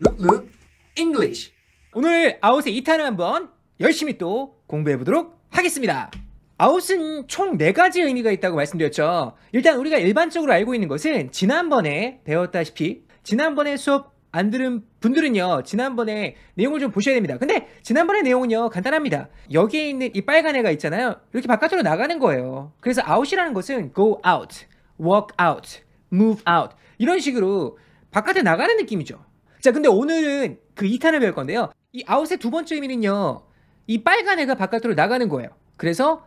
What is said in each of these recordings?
룩룩 네? English. 오늘 아웃의 2탄을 한번 열심히 또 공부해 보도록 하겠습니다. 아웃은 총 4가지 의미가 있다고 말씀드렸죠. 일단 우리가 일반적으로 알고 있는 것은 지난번에 배웠다시피 지난번에 수업 안 들은 분들은요 지난번에 내용을 좀 보셔야 됩니다 근데 지난번의 내용은요 간단합니다 여기에 있는 이 빨간 애가 있잖아요 이렇게 바깥으로 나가는 거예요 그래서 아웃이라는 것은 go out, walk out, move out 이런 식으로 바깥에 나가는 느낌이죠 자, 근데 오늘은 그 2탄을 배울 건데요. 이 아웃의 두 번째 의미는요. 이 빨간 애가 바깥으로 나가는 거예요. 그래서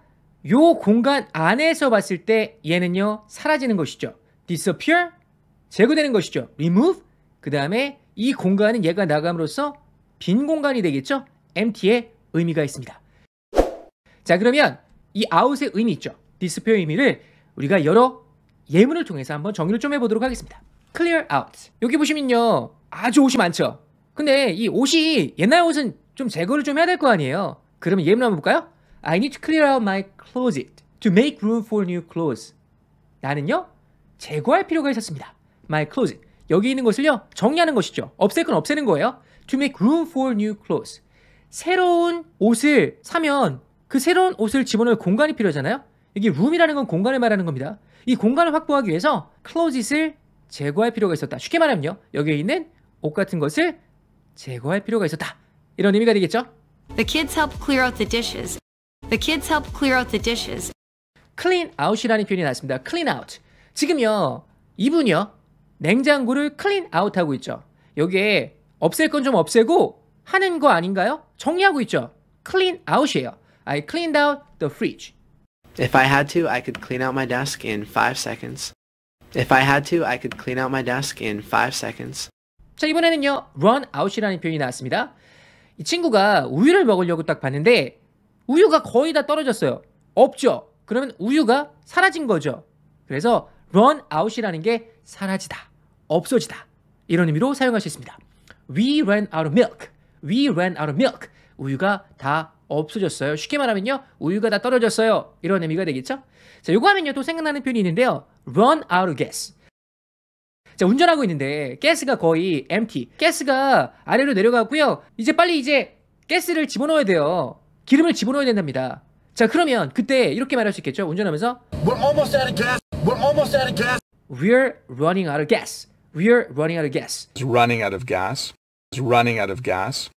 요 공간 안에서 봤을 때 얘는요. 사라지는 것이죠. disappear 제거되는 것이죠. remove 그 다음에 이 공간은 얘가 나감으로써 빈 공간이 되겠죠. empty의 의미가 있습니다. 자 그러면 이아웃의 의미 있죠. disappear의 의미를 우리가 여러 예문을 통해서 한번 정리를좀 해보도록 하겠습니다. clear out 여기 보시면요. 아주 옷이 많죠. 근데 이 옷이 옛날 옷은 좀 제거를 좀 해야 될 거 아니에요. 그러면 예문 한번 볼까요? I need to clear out my closet to make room for new clothes. 나는요 제거할 필요가 있었습니다. My closet 여기 있는 것을요 정리하는 것이죠. 없앨 건 없애는 거예요. To make room for new clothes. 새로운 옷을 사면 그 새로운 옷을 집어넣을 공간이 필요하잖아요. 이게 room이라는 건 공간을 말하는 겁니다. 이 공간을 확보하기 위해서 closet을 제거할 필요가 있었다. 쉽게 말하면요. 여기에 있는 옷 같은 것을 제거할 필요가 있었다. 이런 의미가 되겠죠? The kids help clear out the dishes. The kids help clear out the dishes. clean out이라는 표현이 나왔습니다. clean out. 지금요. 이분이요. 냉장고를 clean out 하고 있죠. 여기에 없앨 건 좀 없애고 하는 거 아닌가요? 정리하고 있죠. clean out이에요. I cleaned out the fridge. If I had to, I could clean out my desk in 5 seconds. If I had to, I could clean out my desk in 5 seconds. 자 이번에는요 run out이라는 표현이 나왔습니다 이 친구가 우유를 먹으려고 딱 봤는데 우유가 거의 다 떨어졌어요 없죠 그러면 우유가 사라진 거죠 그래서 run out이라는 게 사라지다 없어지다 이런 의미로 사용할 수 있습니다 we ran out of milk we ran out of milk 우유가 다 없어졌어요 쉽게 말하면요 우유가 다 떨어졌어요 이런 의미가 되겠죠 자 요거 하면요 또 생각나는 표현이 있는데요 run out of gas 자, 운전하고 있는데 가스가 거의 empty. 가스가 아래로 내려가고요. 이제 빨리 이제 가스를 집어넣어야 돼요. 기름을 집어넣어야 된답니다. 자, 그러면 그때 이렇게 말할 수 있겠죠? 운전하면서 We're almost out of gas. We're almost out of gas. We're running out of gas. We're running out of gas. It's running out of gas. It's running out of gas.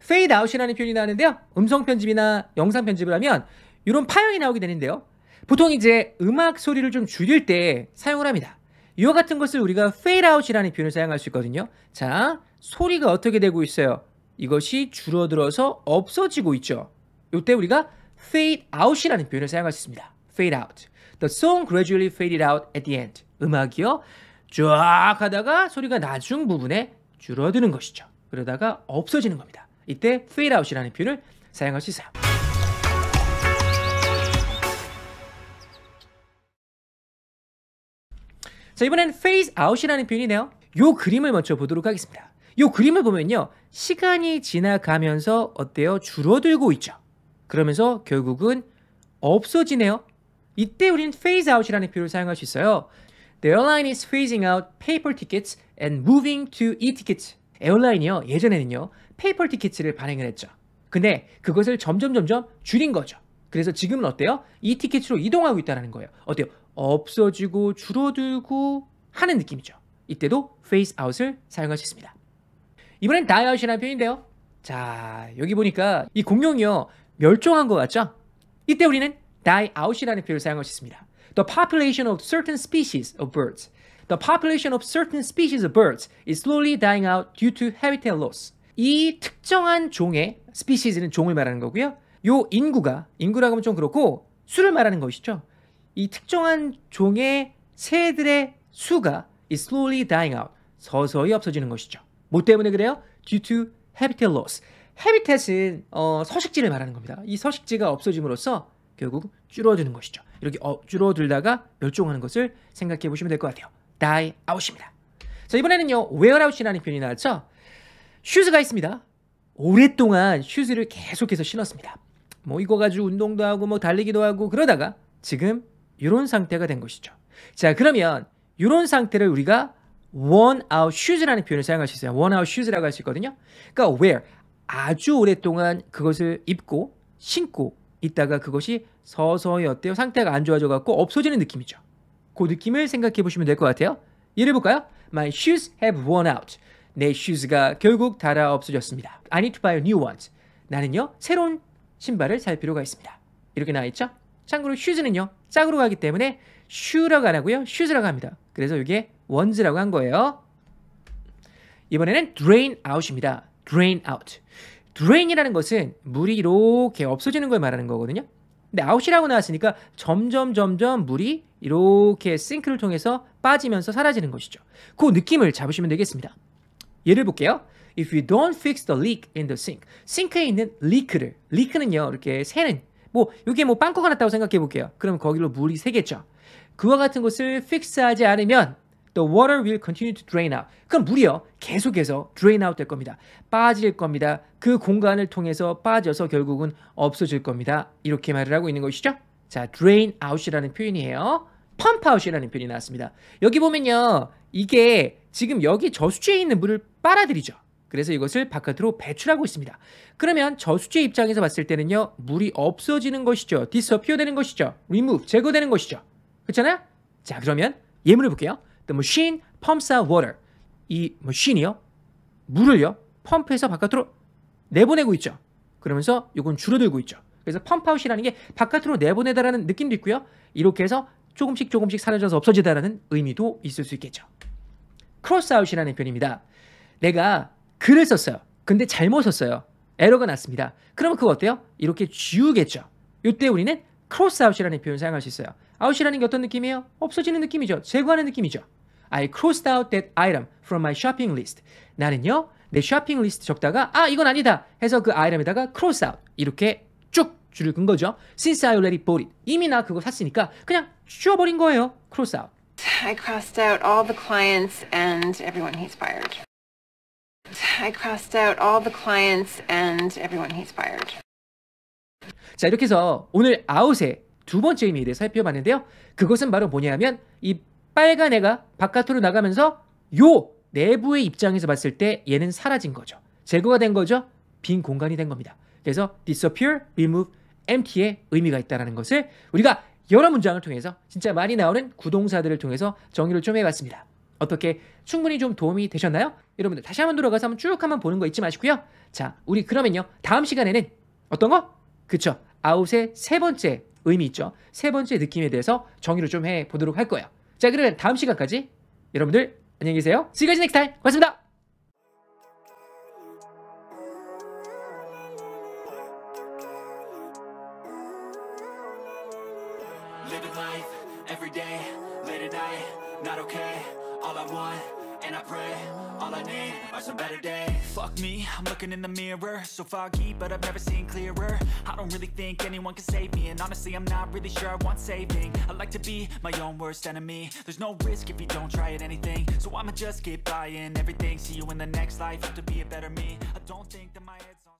fade out이라는 표현이 나오는데요. 음성 편집이나 영상 편집을 하면 이런 파형이 나오게 되는데요. 보통 이제 음악 소리를 좀 줄일 때 사용을 합니다. 이와 같은 것을 우리가 fade out이라는 표현을 사용할 수 있거든요. 자, 소리가 어떻게 되고 있어요? 이것이 줄어들어서 없어지고 있죠. 이때 우리가 fade out이라는 표현을 사용할 수 있습니다. fade out. The song gradually faded out at the end. 음악이요. 쫙 하다가 소리가 나중 부분에 줄어드는 것이죠. 그러다가 없어지는 겁니다. 이때 fade out이라는 표현을 사용할 수 있어요. 자, 이번엔 phase out이라는 표현이네요. 요 그림을 먼저 보도록 하겠습니다. 요 그림을 보면요. 시간이 지나가면서 어때요? 줄어들고 있죠. 그러면서 결국은 없어지네요. 이때 우리는 phase out이라는 표현을 사용할 수 있어요. The airline is phasing out paper tickets and moving to e-tickets. 에어라인이요. 예전에는요. 페이퍼 티켓을 발행을 했죠. 근데 그것을 점점 점점 줄인 거죠. 그래서 지금은 어때요? 이 티켓으로 이동하고 있다는 거예요. 어때요? 없어지고 줄어들고 하는 느낌이죠. 이때도 phase out을 사용할 수 있습니다. 이번엔 die out이라는 표현인데요. 자, 여기 보니까 이 공룡이요. 멸종한 것 같죠? 이때 우리는 die out이라는 표현을 사용할 수 있습니다. The population of certain species of birds. The population of certain species of birds is slowly dying out due to habitat loss. 이 특정한 종의 스피시즈는 종을 말하는 거고요. 요 인구가 인구라고 하면 좀 그렇고 수를 말하는 것이죠. 이 특정한 종의 새들의 수가 is slowly dying out. 서서히 없어지는 것이죠. 뭐 때문에 그래요? due to habitat loss. habitat은 어, 서식지를 말하는 겁니다. 이 서식지가 없어짐으로써 결국 줄어드는 것이죠. 이렇게 어, 줄어들다가 멸종하는 것을 생각해 보시면 될 것 같아요. die out입니다. 자, 이번에는요. wear out이라는 표현이 나왔죠. 슈즈가 있습니다. 오랫동안 슈즈를 계속해서 신었습니다. 뭐 이거 가지고 운동도 하고 뭐 달리기도 하고 그러다가 지금 이런 상태가 된 것이죠. 자, 그러면 이런 상태를 우리가 worn out shoes라는 표현을 사용할 수 있어요. worn out shoes라고 할 수 있거든요. 그러니까 wear 아주 오랫동안 그것을 입고 신고 있다가 그것이 서서히 어때요? 상태가 안 좋아져 갖고 없어지는 느낌이죠. 그 느낌을 생각해 보시면 될 것 같아요. 예를 볼까요? My shoes have worn out. 내슈즈가 결국 닳아 없어졌습니다. I need to buy new ones. 나는요 새로운 신발을 살 필요가 있습니다. 이렇게 나와 있죠? 참고로 슈즈는요 짝으로 가기 때문에 슈라고 안 하고요 슈즈라고 합니다 그래서 이게 원즈라고 한 거예요 이번에는 drain out입니다 drain out drain이라는 것은 물이 이렇게 없어지는 걸 말하는 거거든요 근데 out이라고 나왔으니까 점점 점점 물이 이렇게 싱크를 통해서 빠지면서 사라지는 것이죠 그 느낌을 잡으시면 되겠습니다 예를 볼게요 If you don't fix the leak in the sink 싱크에 있는 l e a k 를 l e a k 는요 이렇게 새는 뭐 여기에 뭐 빵꾸가 났다고 생각해 볼게요. 그럼 거기로 물이 새겠죠. 그와 같은 것을 픽스하지 않으면 The water will continue to drain out. 그럼 물이요. 계속해서 drain out 될 겁니다. 빠질 겁니다. 그 공간을 통해서 빠져서 결국은 없어질 겁니다. 이렇게 말을 하고 있는 것이죠. 자, drain out이라는 표현이에요. pump out이라는 표현이 나왔습니다. 여기 보면요. 이게 지금 여기 저수지에 있는 물을 빨아들이죠. 그래서 이것을 바깥으로 배출하고 있습니다. 그러면 저수지 입장에서 봤을 때는요. 물이 없어지는 것이죠. 디스어피어 되는 것이죠. remove 제거되는 것이죠. 그렇잖아요? 자, 그러면 예문을 볼게요. The machine pumps out water. 이 머신이요. 물을요. 펌프해서 바깥으로 내보내고 있죠. 그러면서 이건 줄어들고 있죠. 그래서 펌프아웃이라는 게 바깥으로 내보내다라는 느낌도 있고요. 이렇게 해서 조금씩 조금씩 사라져서 없어지다라는 의미도 있을 수 있겠죠. 크로스아웃이라는 표현입니다. 내가 글을 썼어요. 근데 잘못 썼어요. 에러가 났습니다. 그러면 그거 어때요? 이렇게 지우겠죠. 이때 우리는 크로스 아웃이라는 표현 을 사용할 수 있어요. 아웃이라는 게 어떤 느낌이에요? 없어지는 느낌이죠. 제거하는 느낌이죠. I crossed out that item from my shopping list. 나는요, 내 쇼핑 리스트 적다가 아 이건 아니다 해서 그 아이템에다가 크로스 아웃 이렇게 쭉 줄을 끈 거죠. Since I already bought it. 이미 나 그거 샀으니까 그냥 쉬어버린 거예요. 크로스 아웃. I crossed out all the clients and everyone he's fired. I crossed out all the clients and everyone he's fired. 자 이렇게 해서 오늘 아웃의 두 번째 의미를 살펴봤는데요. 그것은 바로 뭐냐면 이 빨간 애가 바깥으로 나가면서 요 내부의 입장에서 봤을 때 얘는 사라진 거죠. 제거가 된 거죠. 빈 공간이 된 겁니다. 그래서 disappear, remove, empty의 의미가 있다는 것을 우리가 여러 문장을 통해서 진짜 많이 나오는 구동사들을 통해서 정의를 좀 해봤습니다. 어떻게 충분히 좀 도움이 되셨나요? 여러분들 다시 한번 돌아가서 한번 쭉 한번 보는 거 잊지 마시고요. 자, 우리 그러면요. 다음 시간에는 어떤 거? 그쵸. 아웃의 세 번째 의미 있죠. 세 번째 느낌에 대해서 정의를 좀 해 보도록 할 거예요. 자, 그러면 다음 시간까지 여러분들 안녕히 계세요. 지금까지 넥스타 타임. 고맙습니다. Living l i f every day, late at night, not okay. all I want And I pray, all I need are some better days Fuck me, I'm looking in the mirror So foggy, but I've never seen clearer I don't really think anyone can save me And honestly, I'm not really sure I want saving I like to be my own worst enemy There's no risk if you don't try at anything So I'ma just keep buying everything See you in the next life, have to be a better me I don't think that my head's on